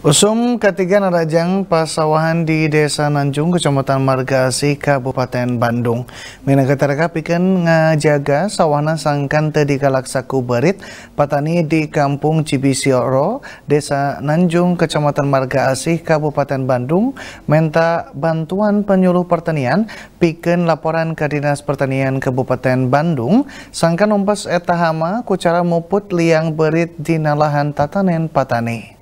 Usum ketiga narajang pasawahan di Desa Nanjung, Kecamatan Margasi, Kabupaten Bandung. Minagataraka pikan ngajaga sawahna sangkan tadi kalaksaku berit, patani di Kampung Cibisioro, Desa Nanjung, Kecamatan Margasi, Kabupaten Bandung, minta bantuan penyuluh pertanian, pikan laporan ke Dinas Pertanian Kabupaten Bandung, sangkan umpas etahama kucara muput liang berit di nalahan tatanen patani.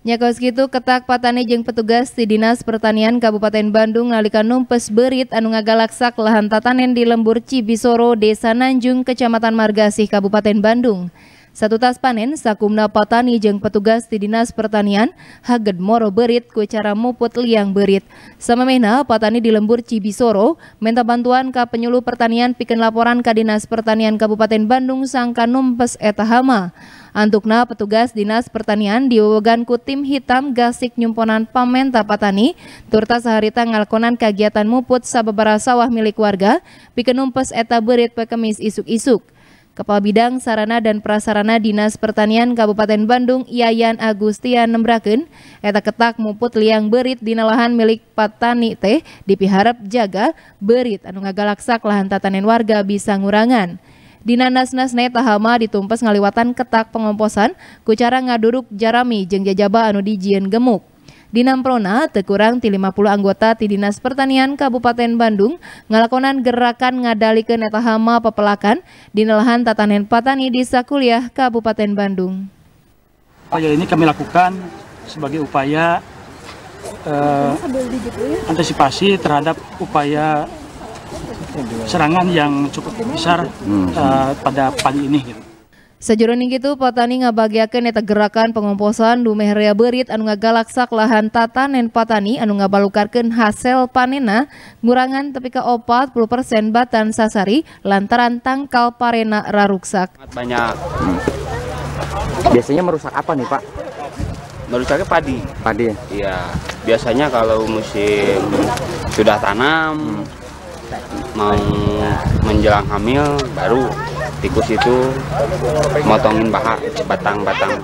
Nyakos gitu ketak patani jeng petugas di Dinas Pertanian Kabupaten Bandung nalika numpes berit anu ngagalaksak lahan tatanen di lembur Cibisoro, Desa Nanjung, Kecamatan Margasih, Kabupaten Bandung. Satu tas panen sakumna patani jeng petugas di Dinas Pertanian haged moro berit ku cara muput liang berit. Sama mena patani di lembur Cibisoro minta bantuan ka penyuluh pertanian piken laporan ke Dinas Pertanian Kabupaten Bandung sangka numpes etahama. Antukna petugas Dinas Pertanian diwewegan ku tim hitam gasik nyumponan pamenta tapatani, turta seharita ngalkonan kegiatan muput sababara sawah milik warga pikenumpes eta berit pekemis isuk-isuk. Kepala Bidang Sarana dan Prasarana Dinas Pertanian Kabupaten Bandung Yayan Agustian Nembraken, eta ketak muput liang berit di lahan milik patani teh dipiharap jaga berit anu ngagalaksak lahan tatanen warga bisa ngurangan. Dinanasnas ne tahama ditumpes ngaliwatan ketak pengomposan, kucara ngaduruk jarami jeng jajaba anu dijien gemuk. Dinamprona tekurang ti 50 anggota ti Dinas Pertanian Kabupaten Bandung ngalakonan gerakan ngadali ke netahama pepelakan di nelahan tatanen patani di Sakuliah Kabupaten Bandung. Upaya ini kami lakukan sebagai upaya eh, ya. antisipasi terhadap upaya serangan yang cukup besar uh, pada pagi ini. Gitu. Sejuruning gitu patani ngabagiakan eta ya, gerakan pengomposan dumeh rea berit anu ngagalaksak lahan tata tatanen patani anu ngabalukarkeun hasil panena ngurangan opat puluh 40% batan sasari lantaran tangkal parena raruksak. Banyak. Hmm. Biasanya merusak apa nih, Pak? Merusaknya padi. Padi. Iya. Biasanya kalau musim sudah tanam hmm mau menjelang hamil baru tikus itu motongin paha batang-batang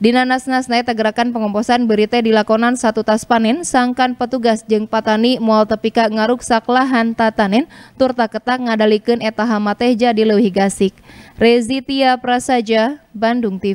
di nanas-nas naik gerakan pengomposan berita dilakonan satu tas panen, sangkan petugas jeng patani mual tepika ngaruk saklahan tatanen, turta ketak ngadalikan etaha teh jadi leuhih gasik. Rezitia Prasaja, Bandung TV.